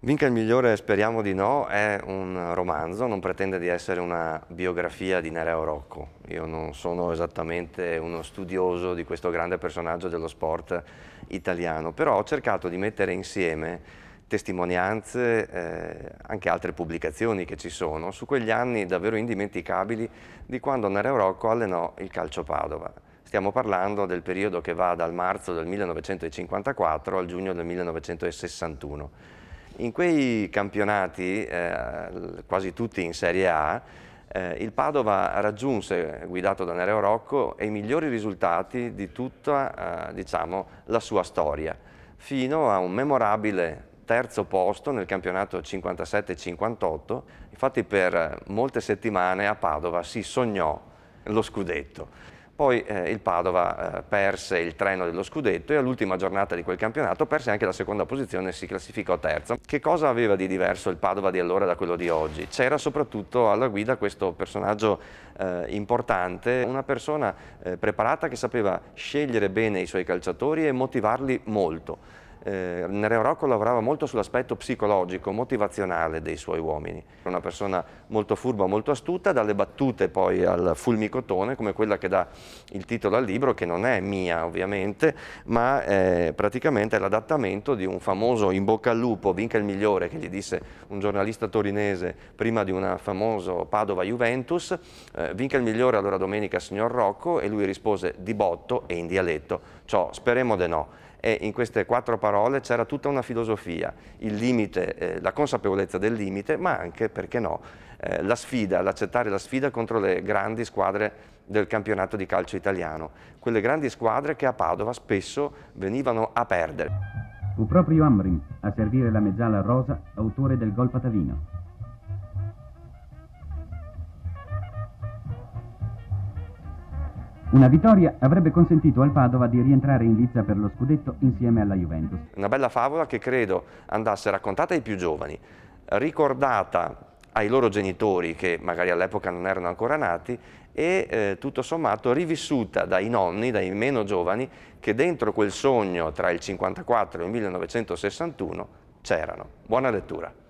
Vinca il migliore, speriamo di no, è un romanzo, non pretende di essere una biografia di Nereo Rocco. Io non sono esattamente uno studioso di questo grande personaggio dello sport italiano, però ho cercato di mettere insieme testimonianze, eh, anche altre pubblicazioni che ci sono, su quegli anni davvero indimenticabili di quando Nereo Rocco allenò il calcio Padova. Stiamo parlando del periodo che va dal marzo del 1954 al giugno del 1961 in quei campionati, eh, quasi tutti in Serie A, eh, il Padova raggiunse, guidato da Nereo Rocco, i migliori risultati di tutta eh, diciamo, la sua storia, fino a un memorabile terzo posto nel campionato 57-58, infatti per molte settimane a Padova si sognò lo scudetto. Poi eh, il Padova eh, perse il treno dello scudetto e all'ultima giornata di quel campionato perse anche la seconda posizione e si classificò terza. Che cosa aveva di diverso il Padova di allora da quello di oggi? C'era soprattutto alla guida questo personaggio eh, importante, una persona eh, preparata che sapeva scegliere bene i suoi calciatori e motivarli molto eh, Nereo Rocco lavorava molto sull'aspetto psicologico, motivazionale dei suoi uomini. Una persona molto furba, molto astuta, dalle battute poi al fulmicotone, come quella che dà il titolo al libro, che non è mia ovviamente, ma eh, praticamente è l'adattamento di un famoso in bocca al lupo, vinca il migliore, che gli disse un giornalista torinese prima di un famoso Padova-Juventus, eh, vinca il migliore allora domenica signor Rocco, e lui rispose di botto e in dialetto, ciò speremo de no e in queste quattro parole c'era tutta una filosofia, il limite, eh, la consapevolezza del limite, ma anche, perché no, eh, la sfida, l'accettare la sfida contro le grandi squadre del campionato di calcio italiano, quelle grandi squadre che a Padova spesso venivano a perdere. Fu proprio Amrin a servire la mezzala rosa, autore del gol patavino. Una vittoria avrebbe consentito al Padova di rientrare in lizza per lo scudetto insieme alla Juventus. Una bella favola che credo andasse raccontata ai più giovani, ricordata ai loro genitori che magari all'epoca non erano ancora nati e eh, tutto sommato rivissuta dai nonni, dai meno giovani, che dentro quel sogno tra il 54 e il 1961 c'erano. Buona lettura.